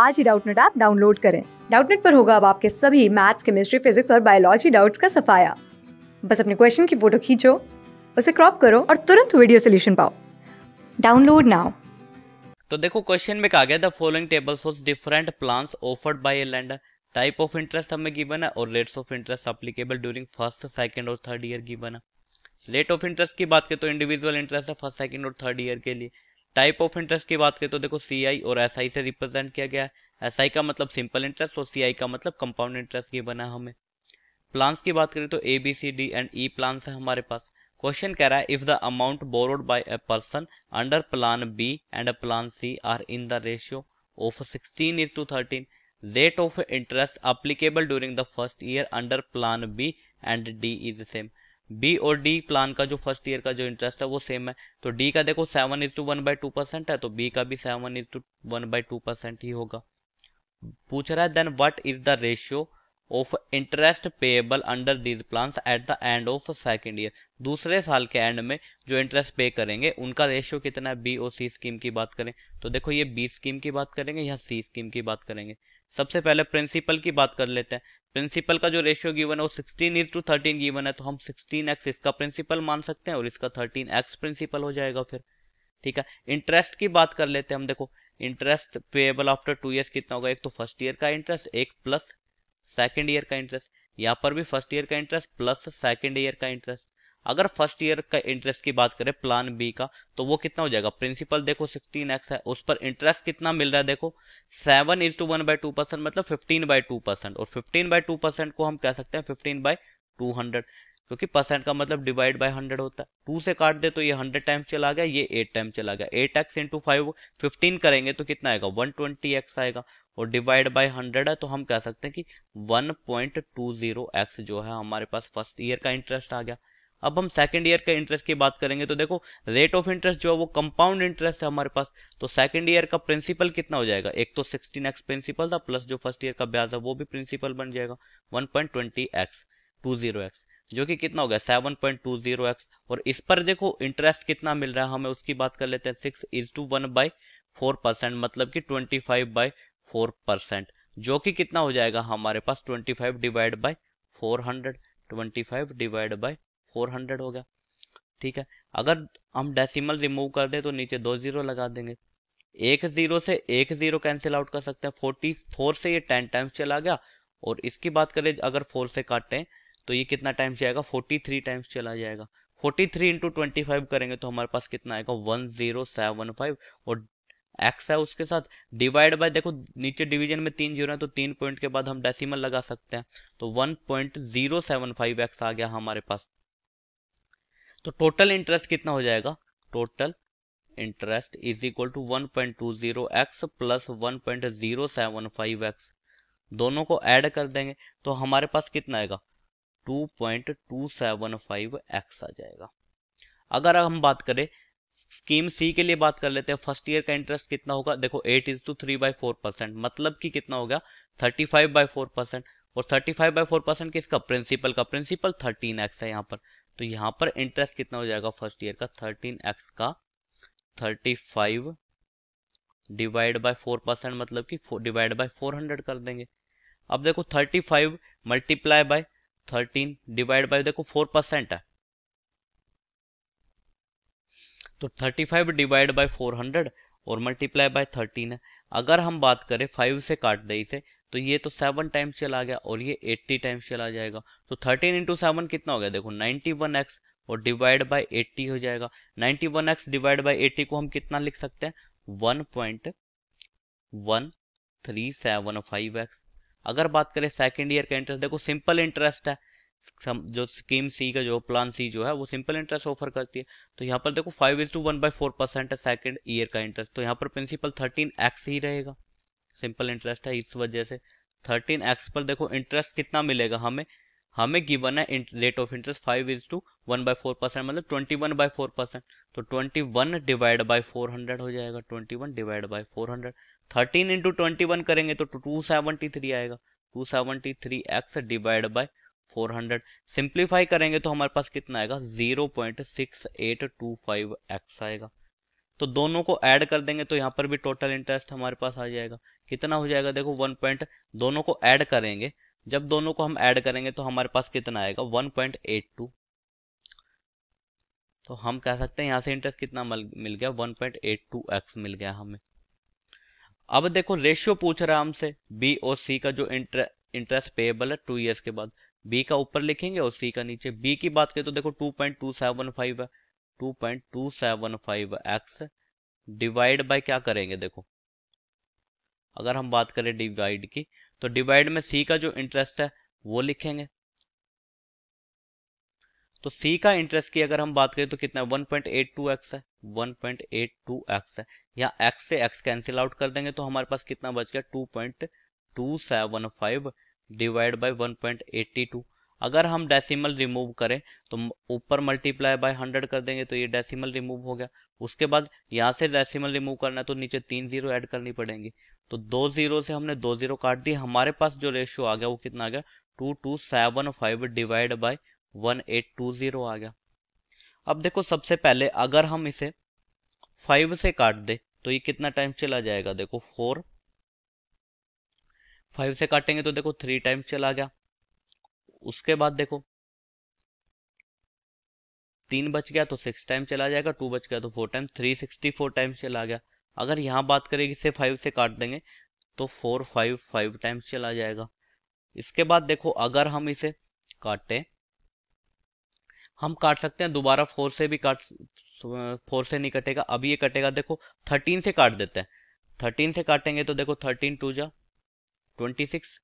आज ही Doubtnut app download करें डाउटनेट पर होगा अब आपके सभी मैथ्स केमिस्ट्री फिजिक्स और बायोलॉजी डाउट्स का सफाया बस अपने क्वेश्चन की फोटो खींचो उसे क्रॉप करो और तुरंत वीडियो सोल्यूशन पाओ डाउनलोड नाउ तो देखो क्वेश्चन में कहा गया the following tables of different plans offered by a lender type of interest हमें गिवन है और rates of interest applicable during first second और थर्ड ईयर गिवन है रेट ऑफ इंटरेस्ट की बात करें तो इंडिविजुअल इंटरेस्ट है फर्स्ट सेकंड और थर्ड ईयर के लिए टाइप ऑफ इंटरेस्ट की बात करें तो देखो सी और एस से रिप्रेजेंट किया गया है एस का मतलब सिंपल इंटरेस्ट और सी का मतलब कंपाउंड इंटरेस्ट ये बना हमें प्लान्स की बात करें तो A B C D and E plans है हमारे पास क्वेश्चन कह रहा है if the amount borrowed by a person under plan B and plan C are in the ratio of 16 is to 13 rate of interest applicable during the first year under plan B and D is same B और D plan का जो first year का जो interest है वो same है तो D का देखो seven is to one by two percent है तो बी का भी seven is to one by two percent ही होगा पूछ रहा है then what is the ratio of interest payable under these plan at the end of second year दूसरे साल के एंड में जो इंटरेस्ट पे करेंगे उनका रेशियो कितना है बी और सी स्कीम की बात करें तो देखो ये बी स्कीम की बात करेंगे या सी स्कीम की बात करेंगे सबसे पहले प्रिंसिपल की बात कर लेते हैं प्रिंसिपल का जो रेशियो गिवन है वो 16 इज टू 13 गिवन है तो हम 16x इसका प्रिंसिपल मान सकते हैं और इसका 13x प्रिंसिपल हो जाएगा फिर ठीक है इंटरेस्ट की बात कर लेते हैं हम देखो interest payable after two years कितना होगा एक तो फर्स्ट ईयर का इंटरेस्ट एक प्लस सेकेंड ईयर का इंटरेस्ट यहाँ पर भी फर्स्ट ईयर का इंटरेस्ट प्लस सेकेंड ईयर का इंटरेस्ट अगर फर्स्ट ईयर का इंटरेस्ट की बात करें प्लान बी का तो वो कितना हो जाएगा प्रिंसिपल देखो सिक्सटीन एक्स है उस पर इंटरेस्ट कितना मिल रहा है देखो seven is to one by two percent मतलब फिफ्टीन बाई टू परसेंट और फिफ्टीन बाई टू परसेंट को हम कह सकते हैं फिफ्टीन बाई टू हंड्रेड क्योंकि परसेंट का मतलब डिवाइड बाय हंड्रेड होता है टू से काट दे तो ये हंड्रेड टाइम्स चला गया ये एट टाइम चला गया eight X into five fifteen करेंगे तो कितना आएगा वन ट्वेंटी एक्स आएगा और डिवाइड बाय हंड्रेड है तो हम कह सकते हैं कि one point two zero X जो है हमारे पास फर्स्ट ईयर का इंटरेस्ट आ गया अब हम सेकंड ईयर के इंटरेस्ट की बात करेंगे तो देखो रेट ऑफ इंटरेस्ट जो है वो कंपाउंड इंटरेस्ट है हमारे पास तो सेकंड ईयर का प्रिंसिपल कितना हो जाएगा एक तो सिक्सटीन एक्स प्रिंसिपल था प्लस जो फर्स्ट ईयर का ब्याज है वो भी प्रिंसिपल बन जाएगा one point twenty X two zero X जो कि कितना हो गया seven point two zero X और इस पर देखो इंटरेस्ट कितना मिल रहा है हमें उसकी बात कर लेते हैं six is to one by four percent मतलब की twenty five by four percent जो कि कितना हो जाएगा हमारे पास twenty five divide by four hundred twenty five divide by four hundred हो गया ठीक है अगर हम डेसिमल रिमूव कर दें तो नीचे दो जीरो लगा देंगे एक जीरो से एक जीरो कैंसिल आउट कर सकते हैं फोर्टी फोर से ये टेन टाइम्स चला गया और इसकी बात करें अगर फोर से काटें तो ये कितना टाइम्स जाएगा फोर्टी थ्री टाइम्स चला जाएगा forty three into twenty five करेंगे तो हमारे पास कितना आएगा वन जीरो सेवन फाइव और एक्स है उसके साथ डिवाइड बाय देखो नीचे डिवीजन में तीन जीरो है तो तीन पॉइंट के बाद हम डेसिमल लगा सकते हैं तो one point zero seven five X आ गया हमारे पास तो टोटल इंटरेस्ट कितना हो जाएगा total interest is equal to one point two zero X plus one point zero seven five X दोनों को ऐड कर देंगे तो हमारे पास कितना आएगा two point two seven five X आ जाएगा अगर हम बात करें स्कीम सी के लिए बात कर लेते हैं फर्स्ट ईयर का इंटरेस्ट कितना होगा देखो eight is to three by four percent मतलब कि कितना हो गया thirty five by four percent और thirty five by four percent किसका प्रिंसिपल का प्रिंसिपल थर्टीन एक्स है यहाँ पर तो यहाँ पर इंटरेस्ट कितना हो जाएगा फर्स्ट ईयर का थर्टीन एक्स का thirty five divide by four percent मतलब कि डिवाइड बाय फोर हंड्रेड कर देंगे अब देखो thirty five multiply by thirteen divide by देखो फोर परसेंट है तो thirty five divide by four hundred और मल्टीप्लाई बाय थर्टीन है अगर हम बात करें फाइव से काट दें इसे तो ये तो सेवन टाइम्स चला गया और ये एट्टी टाइम्स चला जाएगा तो थर्टीन इंटू सेवन कितना हो गया देखो नाइन्टी वन एक्स और डिवाइड बाई एट्टी हो जाएगा ninety one x divide by eighty को हम कितना लिख सकते हैं one point one three seven five x अगर बात करें सेकेंड ईयर का इंटरेस्ट देखो सिंपल इंटरेस्ट है जो स्कीम सी का जो प्लान सी जो है वो सिंपल इंटरेस्ट ऑफर करती है तो यहाँ पर देखो five into one by four percent है सेकेंड ईयर का इंटरेस्ट तो यहाँ पर प्रिंसिपल थर्टीन एक्स ही रहेगा सिंपल इंटरेस्ट है इस वजह से थर्टीन एक्स पर देखो इंटरेस्ट कितना मिलेगा हमें हमें गिवन है rate of interest five is to one by four percent मतलब twenty one by four percent तो twenty one divide by four hundred हो जाएगा twenty one divide by four hundred thirteen into twenty one करेंगे तो two seventy three आएगा two seventy three x divide by four hundred simplify करेंगे तो हमारे पास कितना आएगा zero point six eight two five x आएगा तो दोनों को ऐड कर देंगे तो यहाँ पर भी टोटल इंटरेस्ट हमारे पास आ जाएगा कितना हो जाएगा देखो वन पॉइंट दोनों को ऐड करेंगे जब दोनों को हम ऐड करेंगे तो हमारे पास कितना आएगा वन पॉइंट एट टू तो हम कह सकते हैं यहाँ से इंटरेस्ट कितना मिल गया one point eight two x मिल गया हमें अब देखो रेशियो पूछ रहा है हमसे बी और सी का जो इंटरेस्ट पेएबल है टू ईयर्स के बाद बी का ऊपर लिखेंगे और सी का नीचे बी की बात करें तो देखो two point two seven five है 2.275x डिवाइड बाय क्या करेंगे देखो अगर हम बात करें डिवाइड की तो डिवाइड में सी का जो इंटरेस्ट है वो लिखेंगे तो सी का इंटरेस्ट की अगर हम बात करें तो कितना 1.82x है 1.82x है या x से x कैंसिल आउट कर देंगे तो हमारे पास कितना बच गया 2.275 डिवाइड बाय 1.82 अगर हम डेसिमल रिमूव करें तो ऊपर मल्टीप्लाई बाय हंड्रेड कर देंगे तो ये डेसिमल रिमूव हो गया उसके बाद यहाँ से डेसिमल रिमूव करना है तो नीचे तीन जीरो ऐड करनी पड़ेंगी तो दो जीरो से हमने दो जीरो काट दिए हमारे पास जो रेशियो आ गया वो कितना आ गया two two seven five divide by one eight two zero आ गया अब देखो सबसे पहले अगर हम इसे फाइव से काट दे तो ये कितना टाइम चला जाएगा देखो फोर फाइव से काटेंगे तो देखो थ्री टाइम चला गया उसके बाद देखो तीन बच गया तो सिक्स टाइम चला जाएगा टू बच गया तो four time three sixty four time चला गया अगर यहाँ बात करेंगे इसे फाइव से काट देंगे तो फोर फाइव फाइव टाइम्स चला जाएगा इसके बाद देखो अगर हम इसे काटे हम काट सकते हैं दोबारा फोर से भी काट फोर से नहीं कटेगा अब ये कटेगा देखो थर्टीन से काट देते हैं थर्टीन से काटेंगे तो देखो थर्टीन टू जा twenty six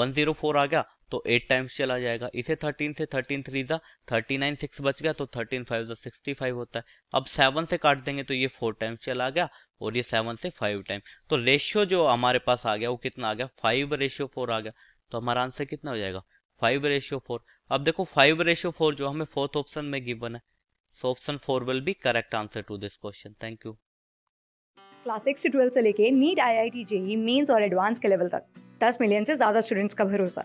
one zero four आ गया तो एट टाइम्स चला जाएगा इसे थर्टीन से थर्टीन थ्री ज़ा थर्टी नाइन सिक्स बच गया तो थर्टीन फाइव जो सिक्सटी फाइव होता है अब सेवन से काट देंगे तो ये फोर टाइम्स चला गया और ये सेवन से फाइव टाइम तो रेशियो जो हमारे पास आ गया वो कितना आ गया फाइव रेशियो फोर आ गया तो हमारा आंसर कितना हो जाएगा फाइव रेशियो फोर अब देखो फाइव रेशियो फोर जो हमें फोर्थ ऑप्शन में गिवन है so option four will be correct answer to this question thank you class six से ट्वेल्थ से लेके NEET I I T JEE mains और एडवांस के लेवल तक दस मिलियन से ज़्यादा स्टूडेंट्स का भरोसा